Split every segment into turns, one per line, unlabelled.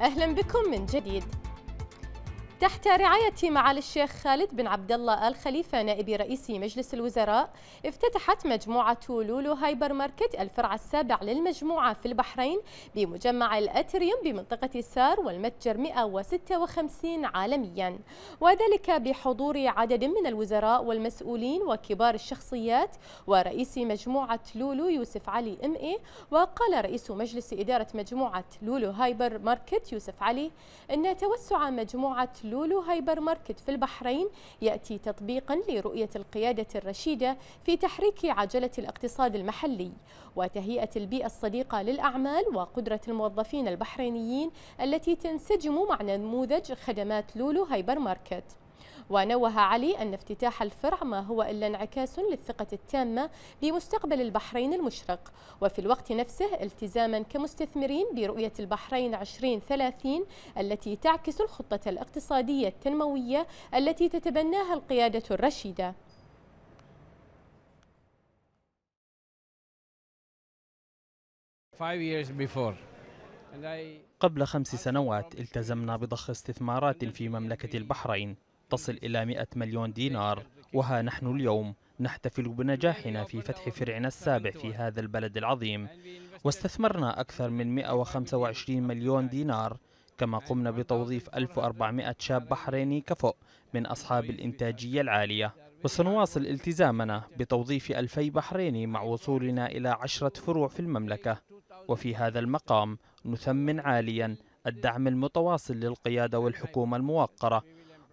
أهلا بكم من جديد تحت رعاية معالي الشيخ خالد بن عبد الله آل خليفة نائب رئيس مجلس الوزراء افتتحت مجموعة لولو هايبر ماركت الفرع السابع للمجموعة في البحرين بمجمع الأتريوم بمنطقة سار والمتجر 156 عالميا وذلك بحضور عدد من الوزراء والمسؤولين وكبار الشخصيات ورئيس مجموعة لولو يوسف علي ام اي وقال رئيس مجلس إدارة مجموعة لولو هايبر ماركت يوسف علي أن توسع مجموعة لولو هايبر ماركت في البحرين يأتي تطبيقا لرؤية القيادة الرشيدة في تحريك عجلة الاقتصاد المحلي وتهيئة البيئة الصديقة للأعمال وقدرة الموظفين البحرينيين التي تنسجم مع نموذج خدمات لولو هايبر ماركت ونوه علي أن افتتاح الفرع ما هو إلا انعكاس للثقة التامة بمستقبل البحرين المشرق وفي الوقت نفسه التزاما كمستثمرين برؤية البحرين 2030 التي تعكس الخطة الاقتصادية التنموية التي تتبناها القيادة الرشيدة قبل خمس سنوات التزمنا بضخ استثمارات في مملكة البحرين تصل إلى 100 مليون دينار وها نحن اليوم نحتفل بنجاحنا في فتح فرعنا السابع في هذا البلد العظيم واستثمرنا أكثر من 125 مليون دينار كما قمنا بتوظيف 1400 شاب بحريني كفؤ من أصحاب الإنتاجية العالية وسنواصل التزامنا بتوظيف 2000 بحريني مع وصولنا إلى عشرة فروع في المملكة وفي هذا المقام نثمن عاليا الدعم المتواصل للقيادة والحكومة الموقرة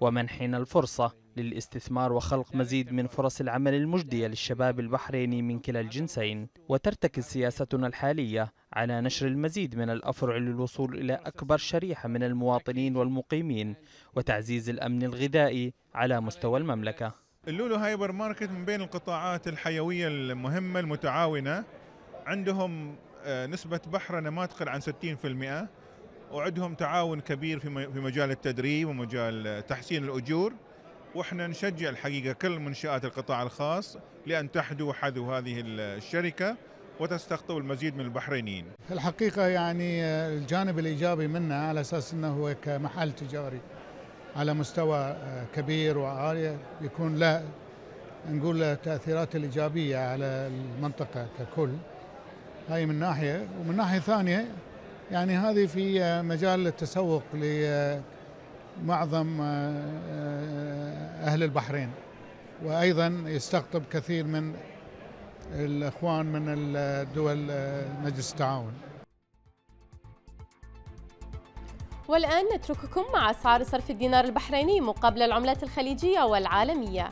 ومنحنا الفرصة للاستثمار وخلق مزيد من فرص العمل المجدية للشباب البحريني من كلا الجنسين وترتكز سياستنا الحالية على نشر المزيد من الأفرع للوصول إلى أكبر شريحة من المواطنين والمقيمين وتعزيز الأمن الغذائي على مستوى المملكة اللولو هايبر ماركت من بين القطاعات الحيوية المهمة المتعاونة عندهم آه، نسبة بحرنة ما تقل عن 60% وعندهم تعاون كبير في مجال التدريب ومجال تحسين الاجور واحنا نشجع الحقيقه كل منشات القطاع الخاص لان تحدو حذو هذه الشركه وتستقطب المزيد من البحرينيين. الحقيقه يعني الجانب الايجابي منه على اساس انه هو كمحل تجاري على مستوى آه، كبير وعالي يكون له نقول تاثيرات الايجابيه على المنطقه ككل هاي من ناحيه ومن ناحيه ثانيه يعني هذه في آه, مجال التسوق لمعظم آه، آه، أهل البحرين وأيضا يستقطب كثير من الإخوان من الدول مجلس التعاون والآن نترككم مع أسعار صرف الدينار البحريني مقابل العملات الخليجية والعالمية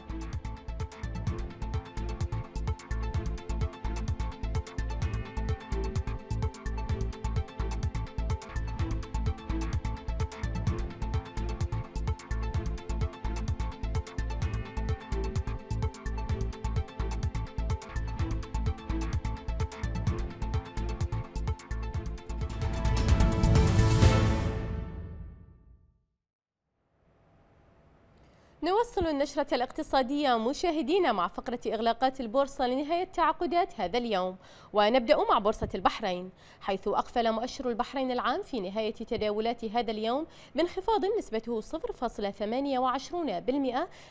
نوصل النشرة الاقتصادية مشاهدينا مع فقرة إغلاقات البورصة لنهاية تعاقدات هذا اليوم ونبدأ مع بورصة البحرين حيث أقفل مؤشر البحرين العام في نهاية تداولات هذا اليوم بانخفاض نسبته 0.28%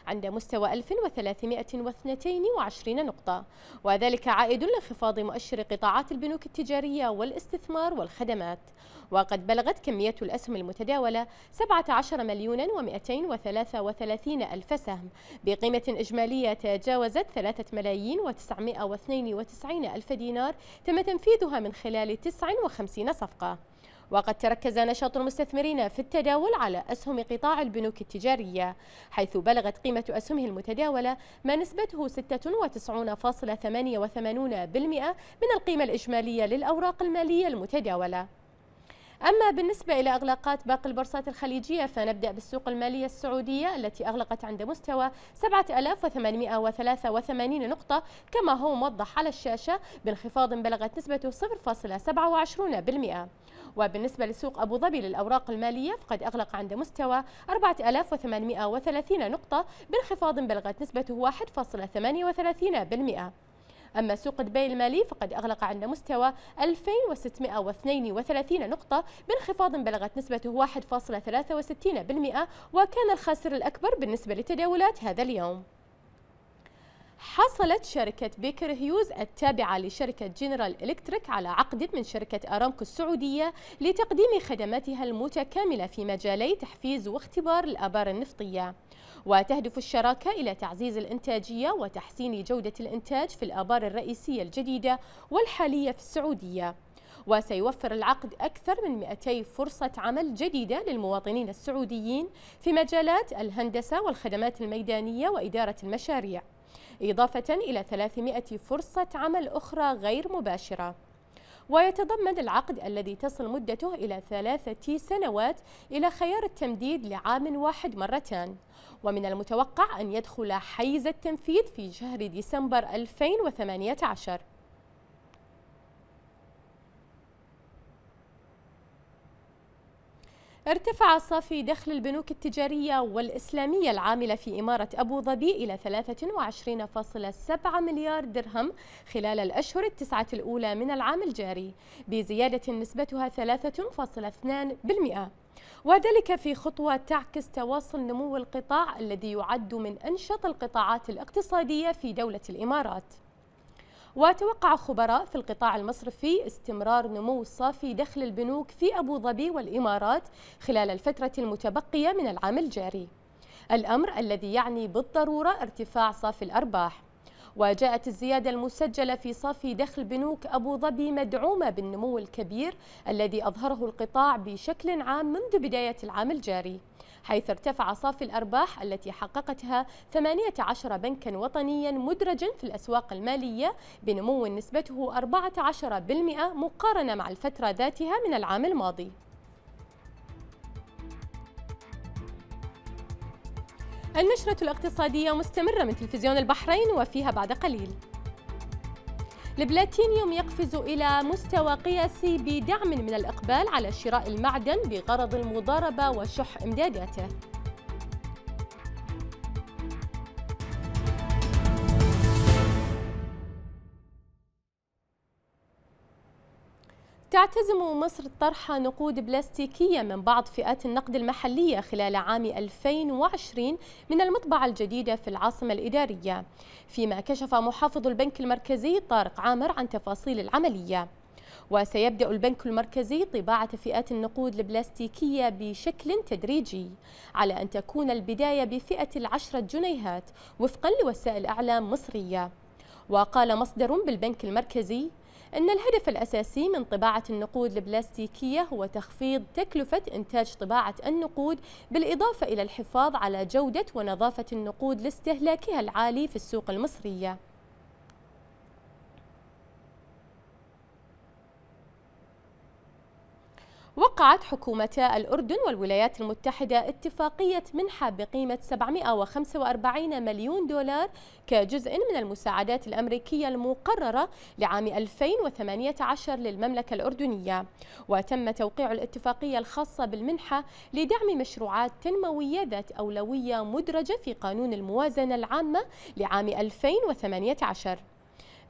عند مستوى 1322 نقطة وذلك عائد لانخفاض مؤشر قطاعات البنوك التجارية والاستثمار والخدمات وقد بلغت كمية الأسهم المتداولة 17 مليون و233 ألف سهم بقيمة إجمالية تجاوزت 3 ملايين و992 ألف دينار تم تنفيذها من خلال 59 صفقة وقد تركز نشاط المستثمرين في التداول على أسهم قطاع البنوك التجارية حيث بلغت قيمة أسهمه المتداولة ما نسبته 96.88% من القيمة الإجمالية للأوراق المالية المتداولة أما بالنسبة إلى إغلاقات باقي البورصات الخليجية فنبدأ بالسوق المالية السعودية التي أغلقت عند مستوى 7883 نقطة كما هو موضح على الشاشة بانخفاض بلغت نسبته 0.27% وبالنسبة لسوق أبو ظبي للأوراق المالية فقد أغلق عند مستوى 4830 نقطة بانخفاض بلغت نسبته 1.38% أما سوق دبي المالي فقد أغلق عند مستوى 2632 نقطة بانخفاض بلغت نسبته 1.63% وكان الخاسر الأكبر بالنسبة لتداولات هذا اليوم حصلت شركة بيكر هيوز التابعة لشركة جنرال إلكتريك على عقد من شركة أرامكو السعودية لتقديم خدماتها المتكاملة في مجالي تحفيز واختبار الآبار النفطية وتهدف الشراكة إلى تعزيز الإنتاجية وتحسين جودة الإنتاج في الآبار الرئيسية الجديدة والحالية في السعودية وسيوفر العقد أكثر من 200 فرصة عمل جديدة للمواطنين السعوديين في مجالات الهندسة والخدمات الميدانية وإدارة المشاريع إضافة إلى 300 فرصة عمل أخرى غير مباشرة ويتضمن العقد الذي تصل مدته إلى ثلاثة سنوات إلى خيار التمديد لعام واحد مرتان ومن المتوقع أن يدخل حيز التنفيذ في شهر ديسمبر 2018 ارتفع صافي دخل البنوك التجارية والإسلامية العاملة في إمارة أبو ظبي إلى 23.7 مليار درهم خلال الأشهر التسعة الأولى من العام الجاري بزيادة نسبتها 3.2% وذلك في خطوة تعكس تواصل نمو القطاع الذي يعد من أنشط القطاعات الاقتصادية في دولة الإمارات وتوقع خبراء في القطاع المصرفي استمرار نمو صافي دخل البنوك في أبو ظبي والإمارات خلال الفترة المتبقية من العام الجاري الأمر الذي يعني بالضرورة ارتفاع صافي الأرباح وجاءت الزيادة المسجلة في صافي دخل بنوك أبو ظبي مدعومة بالنمو الكبير الذي أظهره القطاع بشكل عام منذ بداية العام الجاري حيث ارتفع صافي الأرباح التي حققتها 18 بنكا وطنيا مدرجا في الأسواق المالية بنمو نسبته 14% مقارنة مع الفترة ذاتها من العام الماضي النشرة الاقتصادية مستمرة من تلفزيون البحرين وفيها بعد قليل البلاتينيوم يقفز إلى مستوى قياسي بدعم من الإقبال على شراء المعدن بغرض المضاربة وشح إمداداته تعتزم مصر طرح نقود بلاستيكية من بعض فئات النقد المحلية خلال عام 2020 من المطبعة الجديدة في العاصمة الإدارية فيما كشف محافظ البنك المركزي طارق عامر عن تفاصيل العملية وسيبدأ البنك المركزي طباعة فئات النقود البلاستيكية بشكل تدريجي على أن تكون البداية بفئة العشرة جنيهات وفقا لوسائل أعلام مصرية وقال مصدر بالبنك المركزي أن الهدف الأساسي من طباعة النقود البلاستيكية هو تخفيض تكلفة إنتاج طباعة النقود بالإضافة إلى الحفاظ على جودة ونظافة النقود لاستهلاكها العالي في السوق المصرية وقعت حكومتا الأردن والولايات المتحدة اتفاقية منحة بقيمة 745 مليون دولار كجزء من المساعدات الأمريكية المقررة لعام 2018 للمملكة الأردنية وتم توقيع الاتفاقية الخاصة بالمنحة لدعم مشروعات تنموية ذات أولوية مدرجة في قانون الموازنة العامة لعام 2018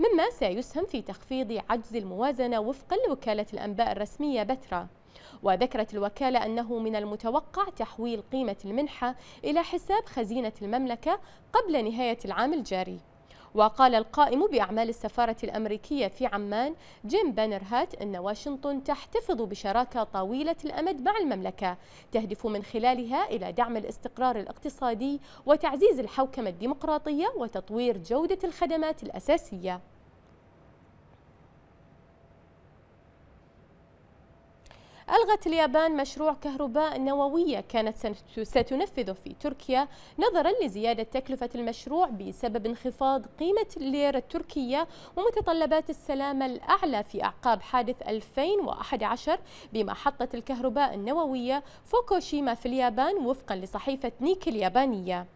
مما سيسهم في تخفيض عجز الموازنة وفقا لوكالة الأنباء الرسمية بترا وذكرت الوكالة أنه من المتوقع تحويل قيمة المنحة إلى حساب خزينة المملكة قبل نهاية العام الجاري وقال القائم بأعمال السفارة الأمريكية في عمان جيم بانرهات أن واشنطن تحتفظ بشراكة طويلة الأمد مع المملكة تهدف من خلالها إلى دعم الاستقرار الاقتصادي وتعزيز الحوكمة الديمقراطية وتطوير جودة الخدمات الأساسية ألغت اليابان مشروع كهرباء نووية كانت ستنفذه في تركيا نظرا لزيادة تكلفة المشروع بسبب انخفاض قيمة الليرة التركية ومتطلبات السلامة الأعلى في أعقاب حادث 2011 بمحطة الكهرباء النووية فوكوشيما في اليابان وفقا لصحيفة نيك اليابانية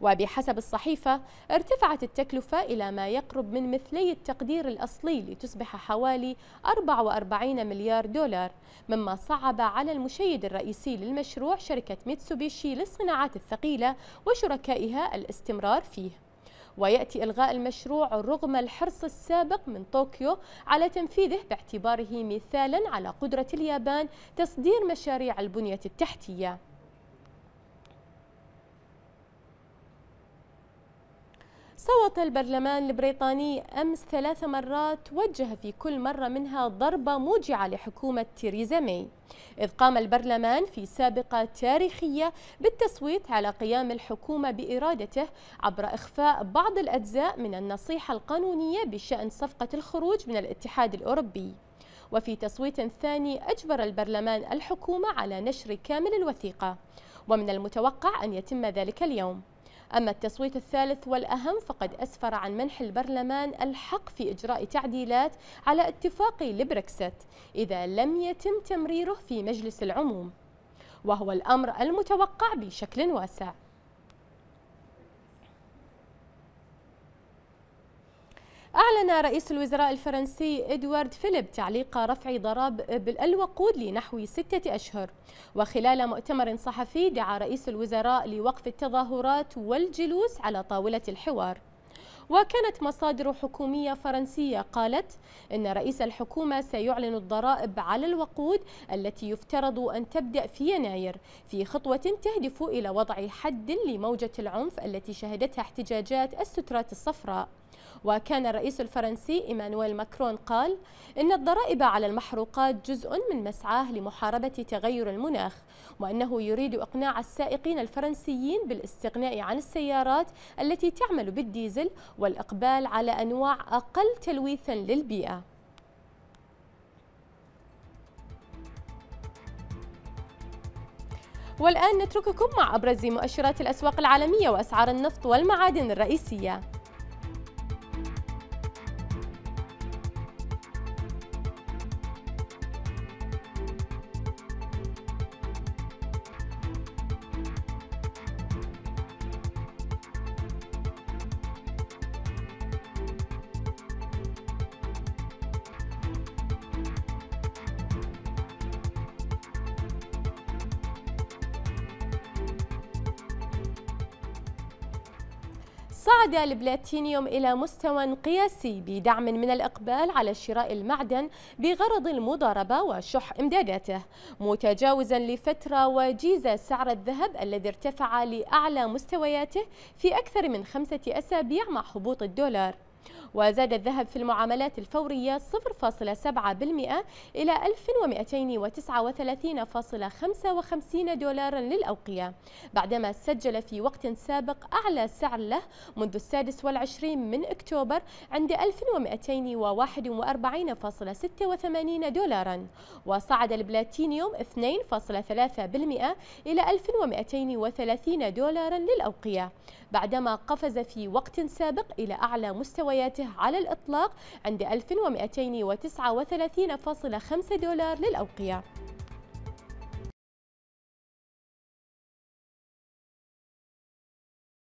وبحسب الصحيفة ارتفعت التكلفة إلى ما يقرب من مثلي التقدير الأصلي لتصبح حوالي 44 مليار دولار مما صعب على المشيد الرئيسي للمشروع شركة ميتسوبيشي للصناعات الثقيلة وشركائها الاستمرار فيه ويأتي إلغاء المشروع رغم الحرص السابق من طوكيو على تنفيذه باعتباره مثالا على قدرة اليابان تصدير مشاريع البنية التحتية صوت البرلمان البريطاني أمس ثلاث مرات وجه في كل مرة منها ضربة موجعة لحكومة تيريزا مي إذ قام البرلمان في سابقة تاريخية بالتصويت على قيام الحكومة بإرادته عبر إخفاء بعض الأجزاء من النصيحة القانونية بشأن صفقة الخروج من الاتحاد الأوروبي وفي تصويت ثاني أجبر البرلمان الحكومة على نشر كامل الوثيقة ومن المتوقع أن يتم ذلك اليوم أما التصويت الثالث والأهم فقد أسفر عن منح البرلمان الحق في إجراء تعديلات على اتفاق البريكسيت إذا لم يتم تمريره في مجلس العموم وهو الأمر المتوقع بشكل واسع أعلن رئيس الوزراء الفرنسي إدوارد فيليب تعليق رفع ضراب الوقود لنحو ستة أشهر وخلال مؤتمر صحفي دعا رئيس الوزراء لوقف التظاهرات والجلوس على طاولة الحوار وكانت مصادر حكومية فرنسية قالت إن رئيس الحكومة سيعلن الضرائب على الوقود التي يفترض أن تبدأ في يناير في خطوة تهدف إلى وضع حد لموجة العنف التي شهدتها احتجاجات السترات الصفراء وكان الرئيس الفرنسي إيمانويل ماكرون قال إن الضرائب على المحروقات جزء من مسعاه لمحاربة تغير المناخ وأنه يريد إقناع السائقين الفرنسيين بالاستغناء عن السيارات التي تعمل بالديزل والإقبال على أنواع أقل تلويثا للبيئة والآن نترككم مع أبرز مؤشرات الأسواق العالمية وأسعار النفط والمعادن الرئيسية صعد البلاتينيوم إلى مستوى قياسي بدعم من الإقبال على شراء المعدن بغرض المضاربة وشح إمداداته متجاوزا لفترة وجيزة سعر الذهب الذي ارتفع لأعلى مستوياته في أكثر من خمسة أسابيع مع هبوط الدولار وزاد الذهب في المعاملات الفورية 0.7% إلى 1239.55 دولارا للأوقية بعدما سجل في وقت سابق أعلى سعر له منذ السادس والعشرين من أكتوبر عند 1241.86 دولارا وصعد البلاتينيوم 2.3% إلى 1230 دولارا للأوقية بعدما قفز في وقت سابق إلى أعلى مستوى مستوياته على الإطلاق عند 1239.5 دولار للأوقية